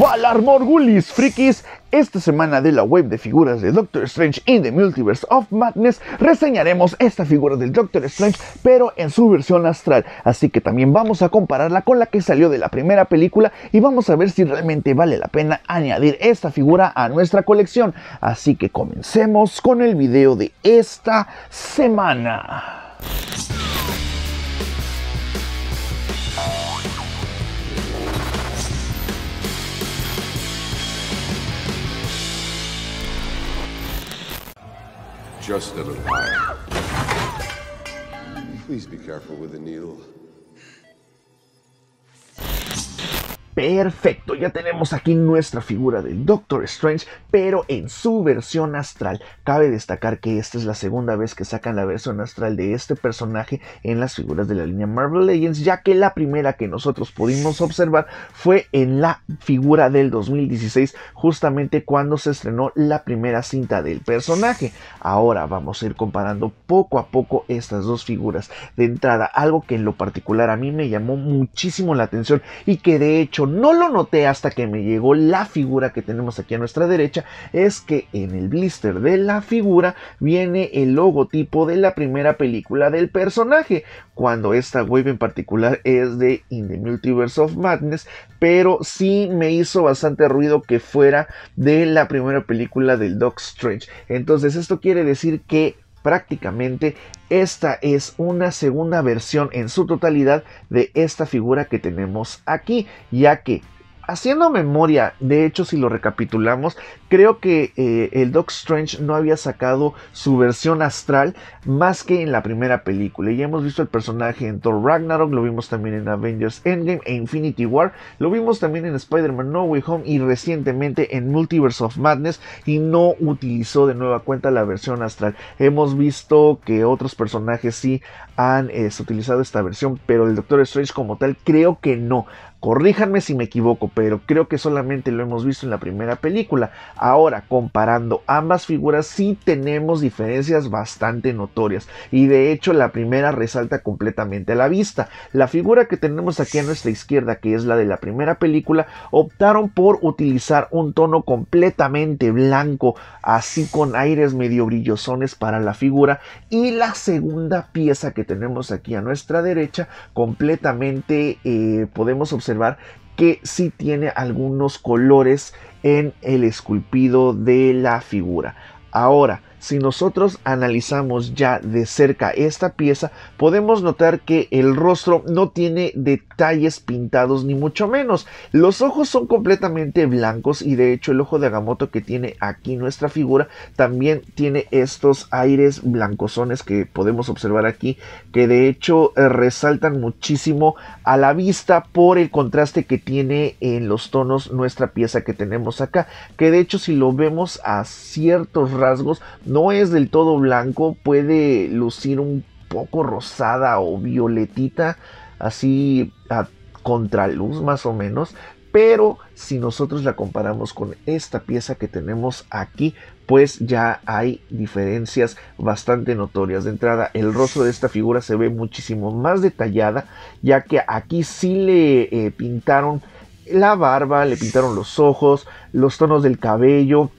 Valar Morgulis, frikis, esta semana de la web de figuras de Doctor Strange in the Multiverse of Madness reseñaremos esta figura del Doctor Strange pero en su versión astral, así que también vamos a compararla con la que salió de la primera película y vamos a ver si realmente vale la pena añadir esta figura a nuestra colección, así que comencemos con el video de esta semana. Just a little higher. Please be careful with the needle. Perfecto, ya tenemos aquí nuestra figura del Doctor Strange, pero en su versión astral. Cabe destacar que esta es la segunda vez que sacan la versión astral de este personaje en las figuras de la línea Marvel Legends, ya que la primera que nosotros pudimos observar fue en la figura del 2016, justamente cuando se estrenó la primera cinta del personaje. Ahora vamos a ir comparando poco a poco estas dos figuras. De entrada, algo que en lo particular a mí me llamó muchísimo la atención y que de hecho no lo noté hasta que me llegó la figura que tenemos aquí a nuestra derecha, es que en el blister de la figura viene el logotipo de la primera película del personaje, cuando esta wave en particular es de In the Multiverse of Madness, pero sí me hizo bastante ruido que fuera de la primera película del Doc Strange. Entonces esto quiere decir que prácticamente esta es una segunda versión en su totalidad de esta figura que tenemos aquí, ya que Haciendo memoria, de hecho si lo recapitulamos, creo que eh, el Doc Strange no había sacado su versión astral más que en la primera película. Y ya hemos visto el personaje en Thor Ragnarok, lo vimos también en Avengers Endgame e Infinity War, lo vimos también en Spider-Man No Way Home y recientemente en Multiverse of Madness y no utilizó de nueva cuenta la versión astral. Hemos visto que otros personajes sí han eh, utilizado esta versión, pero el Doctor Strange como tal creo que no. Corríjanme si me equivoco, pero creo que solamente lo hemos visto en la primera película. Ahora, comparando ambas figuras, sí tenemos diferencias bastante notorias. Y de hecho, la primera resalta completamente a la vista. La figura que tenemos aquí a nuestra izquierda, que es la de la primera película, optaron por utilizar un tono completamente blanco, así con aires medio brillosones para la figura. Y la segunda pieza que tenemos aquí a nuestra derecha, completamente eh, podemos observar que sí tiene algunos colores en el esculpido de la figura. Ahora, si nosotros analizamos ya de cerca esta pieza, podemos notar que el rostro no tiene detalles pintados ni mucho menos. Los ojos son completamente blancos y de hecho el ojo de Agamotto que tiene aquí nuestra figura también tiene estos aires blancosones que podemos observar aquí que de hecho eh, resaltan muchísimo a la vista por el contraste que tiene en los tonos nuestra pieza que tenemos acá que de hecho si lo vemos a ciertos rasgos no es del todo blanco, puede lucir un poco rosada o violetita, así a contraluz más o menos. Pero si nosotros la comparamos con esta pieza que tenemos aquí, pues ya hay diferencias bastante notorias. De entrada, el rostro de esta figura se ve muchísimo más detallada, ya que aquí sí le eh, pintaron la barba, le pintaron los ojos, los tonos del cabello,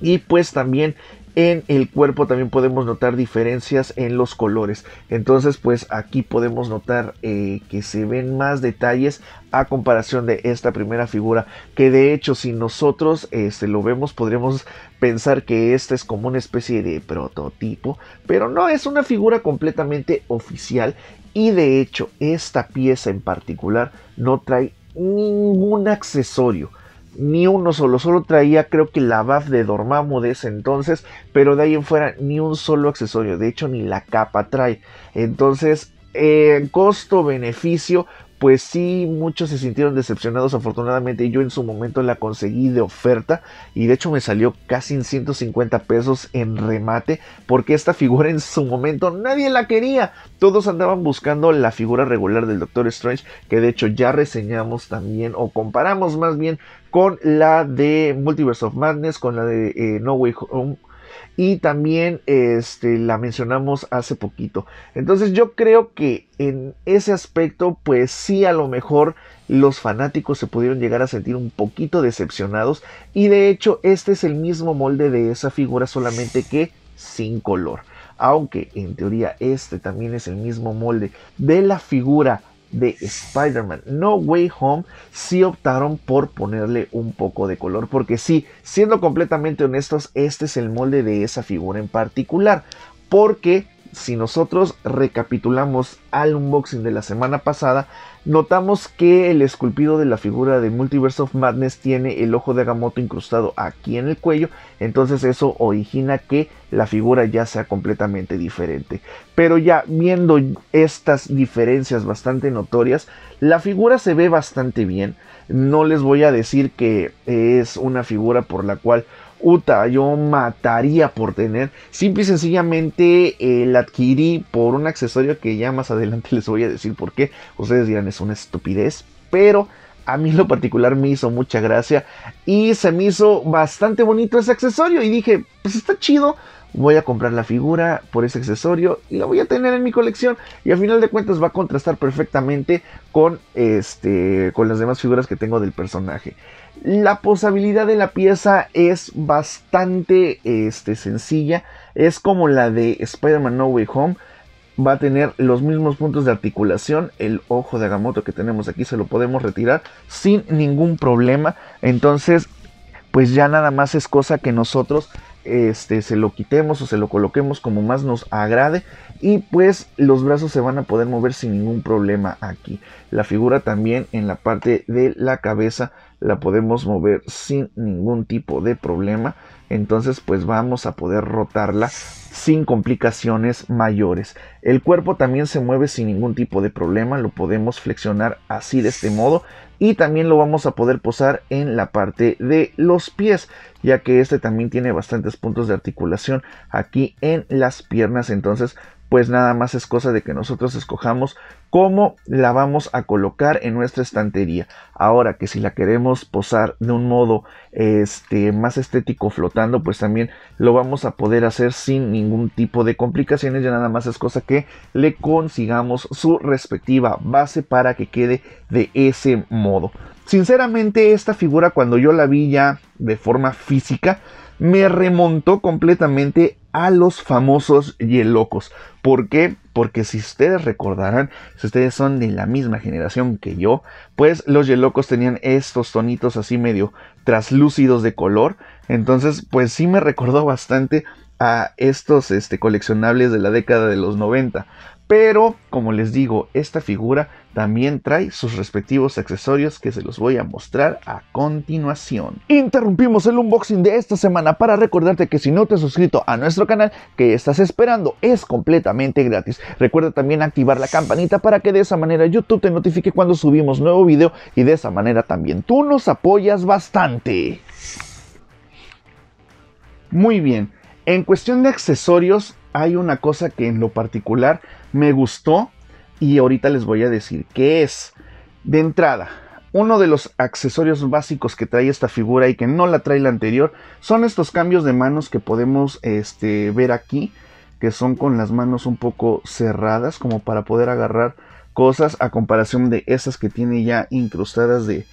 y pues también en el cuerpo también podemos notar diferencias en los colores. Entonces, pues aquí podemos notar eh, que se ven más detalles a comparación de esta primera figura. Que de hecho, si nosotros este, lo vemos, podríamos pensar que esta es como una especie de prototipo. Pero no, es una figura completamente oficial. Y de hecho, esta pieza en particular no trae ningún accesorio ni uno solo, solo traía creo que la BAF de Dormammu de ese entonces, pero de ahí en fuera ni un solo accesorio, de hecho ni la capa trae. Entonces, eh, costo-beneficio, pues sí, muchos se sintieron decepcionados. Afortunadamente, yo en su momento la conseguí de oferta y de hecho me salió casi en 150 pesos en remate, porque esta figura en su momento nadie la quería. Todos andaban buscando la figura regular del Doctor Strange, que de hecho ya reseñamos también o comparamos más bien con la de Multiverse of Madness, con la de eh, No Way Home y también este, la mencionamos hace poquito. Entonces yo creo que en ese aspecto pues sí a lo mejor los fanáticos se pudieron llegar a sentir un poquito decepcionados y de hecho este es el mismo molde de esa figura solamente que sin color. Aunque en teoría este también es el mismo molde de la figura de Spider-Man No Way Home sí optaron por ponerle un poco de color, porque si siendo completamente honestos, este es el molde de esa figura en particular, porque si nosotros recapitulamos al unboxing de la semana pasada, notamos que el esculpido de la figura de Multiverse of Madness tiene el ojo de Agamotto incrustado aquí en el cuello, entonces eso origina que la figura ya sea completamente diferente. Pero ya viendo estas diferencias bastante notorias, la figura se ve bastante bien. No les voy a decir que es una figura por la cual Uta, yo mataría por tener. Simple y sencillamente la adquirí por un accesorio que ya más adelante les voy a decir por qué. Ustedes dirán, es una estupidez, pero a mí en lo particular me hizo mucha gracia y se me hizo bastante bonito ese accesorio y dije, pues está chido, voy a comprar la figura por ese accesorio y la voy a tener en mi colección y al final de cuentas va a contrastar perfectamente con este con las demás figuras que tengo del personaje. La posibilidad de la pieza es bastante este, sencilla. Es como la de Spider-Man No Way Home. Va a tener los mismos puntos de articulación. El ojo de Agamotto que tenemos aquí se lo podemos retirar sin ningún problema. Entonces, pues ya nada más es cosa que nosotros este, se lo quitemos o se lo coloquemos como más nos agrade y pues los brazos se van a poder mover sin ningún problema aquí. La figura también en la parte de la cabeza la podemos mover sin ningún tipo de problema. Entonces pues vamos a poder rotarla sin complicaciones mayores. El cuerpo también se mueve sin ningún tipo de problema, lo podemos flexionar así de este modo y también lo vamos a poder posar en la parte de los pies, ya que este también tiene bastantes puntos de articulación aquí en las piernas, entonces pues nada más es cosa de que nosotros escojamos cómo la vamos a colocar en nuestra estantería. Ahora que si la queremos posar de un modo este, más estético flotando, pues también lo vamos a poder hacer sin ningún tipo de complicaciones. Ya nada más es cosa que le consigamos su respectiva base para que quede de ese modo. Sinceramente esta figura cuando yo la vi ya de forma física, me remontó completamente a los famosos Yelocos. ¿Por qué? Porque si ustedes recordarán, si ustedes son de la misma generación que yo, pues los Yelocos tenían estos tonitos así medio traslúcidos de color. Entonces, pues sí me recordó bastante a estos este, coleccionables de la década de los 90. Pero, como les digo, esta figura también trae sus respectivos accesorios que se los voy a mostrar a continuación. Interrumpimos el unboxing de esta semana para recordarte que si no te has suscrito a nuestro canal, que estás esperando? Es completamente gratis. Recuerda también activar la campanita para que de esa manera YouTube te notifique cuando subimos nuevo video y de esa manera también tú nos apoyas bastante. Muy bien, en cuestión de accesorios, hay una cosa que en lo particular me gustó y ahorita les voy a decir que es. De entrada, uno de los accesorios básicos que trae esta figura y que no la trae la anterior son estos cambios de manos que podemos este, ver aquí, que son con las manos un poco cerradas como para poder agarrar cosas a comparación de esas que tiene ya incrustadas de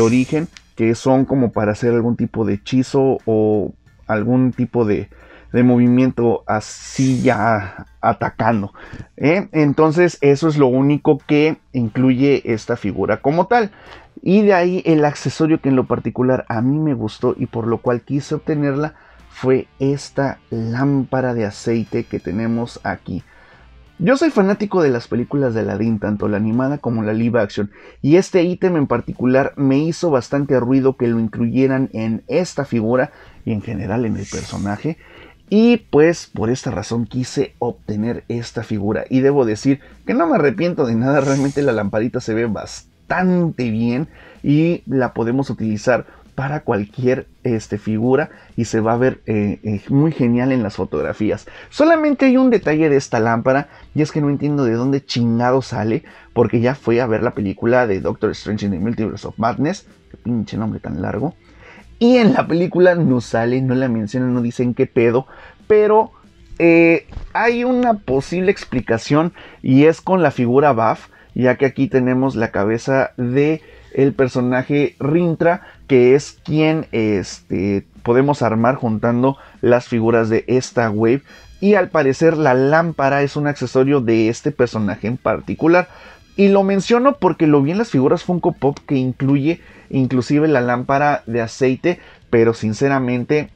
origen, que son como para hacer algún tipo de hechizo o algún tipo de, de movimiento así ya atacando. ¿eh? Entonces eso es lo único que incluye esta figura como tal. Y de ahí el accesorio que en lo particular a mí me gustó y por lo cual quise obtenerla fue esta lámpara de aceite que tenemos aquí. Yo soy fanático de las películas de Aladdin, tanto la animada como la live action, y este ítem en particular me hizo bastante ruido que lo incluyeran en esta figura y en general en el personaje, y pues por esta razón quise obtener esta figura. Y debo decir que no me arrepiento de nada, realmente la lamparita se ve bastante bien y la podemos utilizar para cualquier este, figura y se va a ver eh, eh, muy genial en las fotografías. Solamente hay un detalle de esta lámpara y es que no entiendo de dónde chingado sale porque ya fui a ver la película de Doctor Strange in the Multiverse of Madness, Qué pinche nombre tan largo, y en la película no sale, no la mencionan, no dicen qué pedo, pero eh, hay una posible explicación y es con la figura Baf, ya que aquí tenemos la cabeza de el personaje Rintra, que es quien este, podemos armar juntando las figuras de esta wave. Y al parecer la lámpara es un accesorio de este personaje en particular. Y lo menciono porque lo vi en las figuras Funko Pop que incluye inclusive la lámpara de aceite, pero sinceramente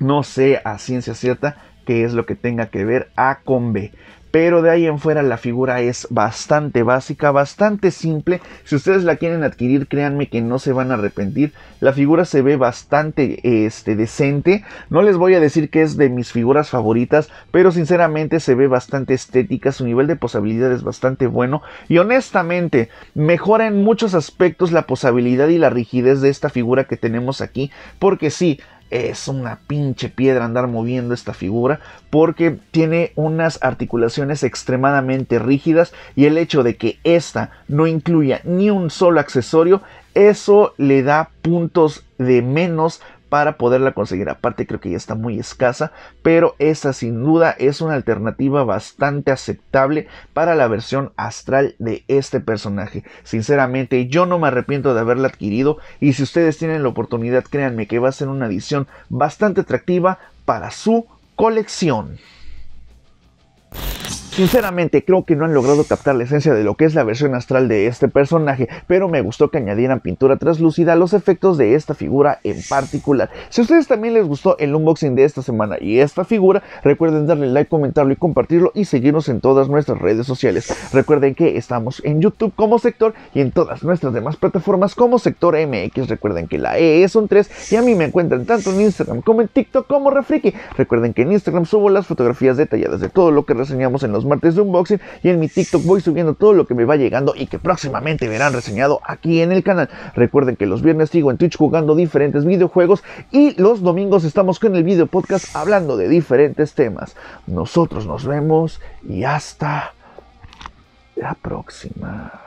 no sé a ciencia cierta qué es lo que tenga que ver A con B pero de ahí en fuera la figura es bastante básica, bastante simple. Si ustedes la quieren adquirir, créanme que no se van a arrepentir. La figura se ve bastante este, decente. No les voy a decir que es de mis figuras favoritas, pero sinceramente se ve bastante estética. Su nivel de posibilidad es bastante bueno. Y honestamente, mejora en muchos aspectos la posibilidad y la rigidez de esta figura que tenemos aquí. Porque sí, es una pinche piedra andar moviendo esta figura porque tiene unas articulaciones extremadamente rígidas y el hecho de que esta no incluya ni un solo accesorio, eso le da puntos de menos para poderla conseguir. Aparte creo que ya está muy escasa, pero esa sin duda es una alternativa bastante aceptable para la versión astral de este personaje. Sinceramente yo no me arrepiento de haberla adquirido y si ustedes tienen la oportunidad créanme que va a ser una edición bastante atractiva para su colección. Sinceramente, creo que no han logrado captar la esencia de lo que es la versión astral de este personaje, pero me gustó que añadieran pintura translúcida a los efectos de esta figura en particular. Si a ustedes también les gustó el unboxing de esta semana y esta figura, recuerden darle like, comentarlo y compartirlo y seguirnos en todas nuestras redes sociales. Recuerden que estamos en YouTube como sector y en todas nuestras demás plataformas como sector MX. Recuerden que la E es un 3 y a mí me encuentran tanto en Instagram como en TikTok como Refriki. Recuerden que en Instagram subo las fotografías detalladas de todo lo que reseñamos en los martes de unboxing y en mi TikTok voy subiendo todo lo que me va llegando y que próximamente verán reseñado aquí en el canal. Recuerden que los viernes sigo en Twitch jugando diferentes videojuegos y los domingos estamos con el video podcast hablando de diferentes temas. Nosotros nos vemos y hasta la próxima.